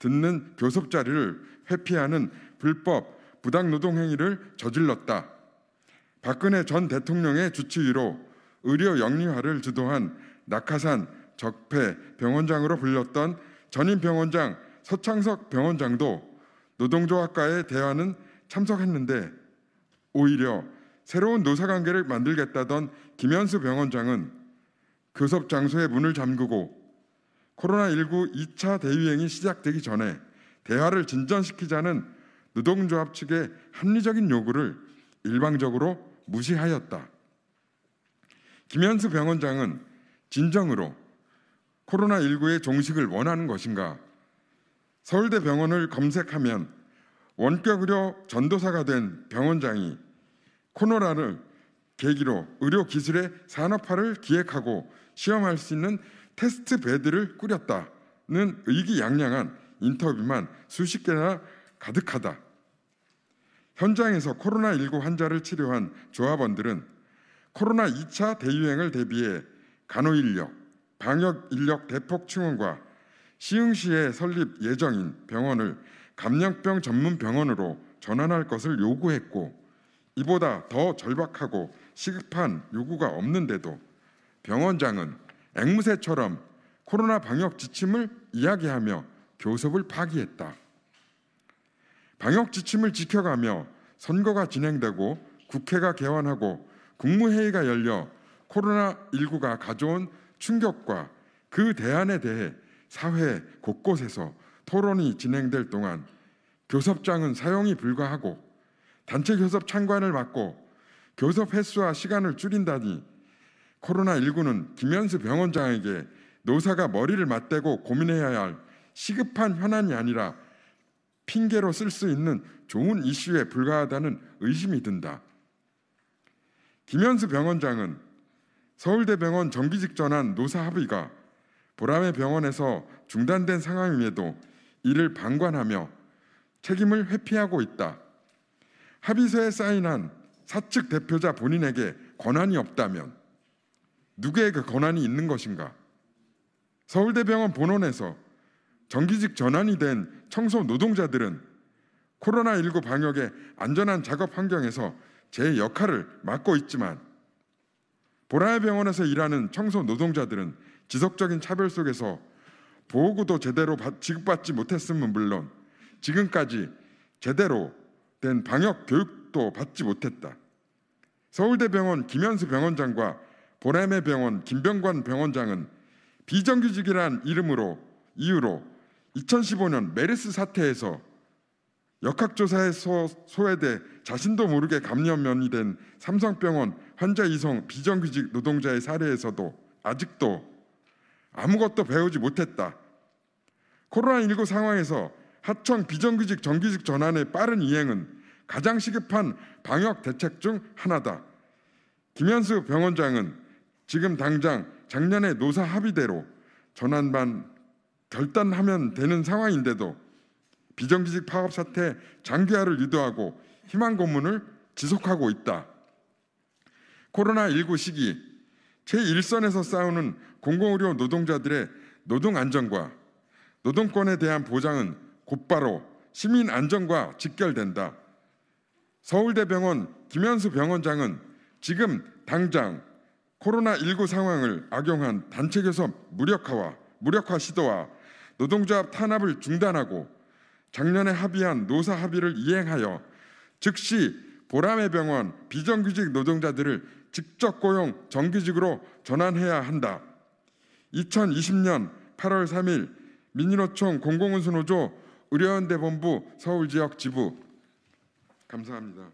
듣는 교섭자를 리 회피하는 불법 부당 노동 행위를 저질렀다. 박근혜 전 대통령의 주치의로 의료 영리화를 주도한 낙하산 적폐 병원장으로 불렸던 전임 병원장 서창석 병원장도 노동조합과의 대화는 참석했는데 오히려 새로운 노사관계를 만들겠다던 김현수 병원장은 교섭 장소의 문을 잠그고 코로나19 2차 대유행이 시작되기 전에 대화를 진전시키자는 노동조합 측의 합리적인 요구를 일방적으로 무시하였다. 김현수 병원장은 진정으로 코로나19의 종식을 원하는 것인가? 서울대 병원을 검색하면 원격 의료 전도사가 된 병원장이 코로나를 계기로 의료 기술의 산업화를 기획하고 시험할 수 있는 테스트 배드를 꾸렸다는 의기양양한 인터뷰만 수십 개나 가득하다. 현장에서 코로나19 환자를 치료한 조합원들은 코로나 2차 대유행을 대비해 간호 인력, 방역 인력 대폭 충원과 시흥시에 설립 예정인 병원을 감염병 전문 병원으로 전환할 것을 요구했고 이보다 더 절박하고 시급한 요구가 없는데도 병원장은 앵무새처럼 코로나 방역 지침을 이야기하며 교섭을 파기했다. 방역 지침을 지켜가며 선거가 진행되고 국회가 개원하고 국무회의가 열려 코로나19가 가져온 충격과 그 대안에 대해 사회 곳곳에서 토론이 진행될 동안 교섭장은 사용이 불가하고 단체 교섭 창관을 막고 교섭 횟수와 시간을 줄인다니 코로나19는 김현수 병원장에게 노사가 머리를 맞대고 고민해야 할 시급한 현안이 아니라 핑계로 쓸 수 있는 좋은 이슈에 불과하다는 의심이 든다. 김현수 병원장은 서울대병원 정규직 전환 노사 합의가 보라매 병원에서 중단된 상황임에도 이를 방관하며 책임을 회피하고 있다. 합의서에 사인한 사측 대표자 본인에게 권한이 없다면 누구에게 그 권한이 있는 것인가? 서울대병원 본원에서 정기직 전환이 된 청소 노동자들은 코로나19 방역의 안전한 작업 환경에서 제 역할을 맡고 있지만 보라의 병원에서 일하는 청소 노동자들은 지속적인 차별 속에서 보호구도 제대로 지급받지 못했음은 물론 지금까지 제대로 된 방역 교육도 받지 못했다. 서울대병원 김현수 병원장과 보라매 병원 김병관 병원장은 비정규직이란 이름으로 이유로 2015년 메르스 사태에서 역학조사에서 소외돼 자신도 모르게 감염면이 된 삼성병원 환자 이송 비정규직 노동자의 사례에서도 아직도 아무것도 배우지 못했다. 코로나19 상황에서 하청 비정규직 정규직 전환의 빠른 이행은 가장 시급한 방역 대책 중 하나다. 김현수 병원장은 지금 당장 작년에 노사 합의대로 전환반 결단하면 되는 상황인데도 비정규직 파업 사태 장기화를 유도하고 희망 고문을 지속하고 있다. 코로나19 시기 제1선에서 싸우는 공공의료 노동자들의 노동 안전과 노동권에 대한 보장은 곧바로 시민 안전과 직결된다. 서울대병원 김현수 병원장은 지금 당장 코로나19 상황을 악용한 단체 교섭 무력화와 무력화 시도와 노동조합 탄압을 중단하고 작년에 합의한 노사 합의를 이행하여 즉시 보람의 병원 비정규직 노동자들을 직접 고용 정규직으로 전환해야 한다. 2020년 8월 3일 민인노총 공공운수노조 의료연대 본부 서울지역 지부 감사합니다.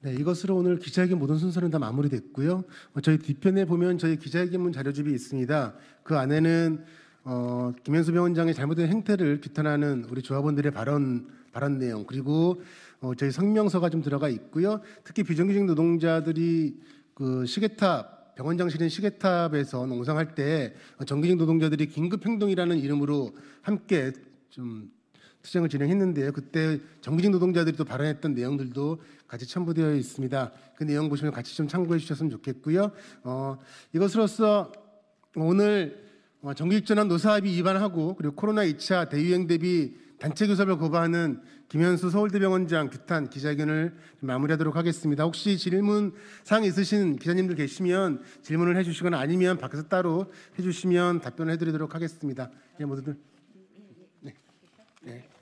네, 이것으로 오늘 기자회견 모든 순서는 다 마무리됐고요. 어, 저희 뒤편에 보면 저희 기자회견문 자료집이 있습니다. 그 안에는 어, 김현수 병원장의 잘못된 행태를 규탄하는 우리 조합원들의 발언 발언 내용 그리고 어, 저희 성명서가 좀 들어가 있고요. 특히 비정규직 노동자들이 그 시계탑 병원장실인 시계탑에서 농성할 때 정규직 노동자들이 긴급 행동이라는 이름으로 함께 좀 투쟁을 진행했는데요. 그때 정규직 노동자들이 또 발언했던 내용들도 같이 첨부되어 있습니다. 그 내용 보시면 같이 좀 참고해 주셨으면 좋겠고요. 어, 이것으로서 오늘 어, 정규직 전환 노사합의 위반하고 그리고 코로나 2차 대유행 대비 단체 교섭을 거부하는 김현수 서울대병원장 규탄 기자회견을 마무리하도록 하겠습니다. 혹시 질문 사항 있으신 기자님들 계시면 질문을 해주시거나 아니면 밖에서 따로 해주시면 답변을 해드리도록 하겠습니다. 예, 모두들. Yeah.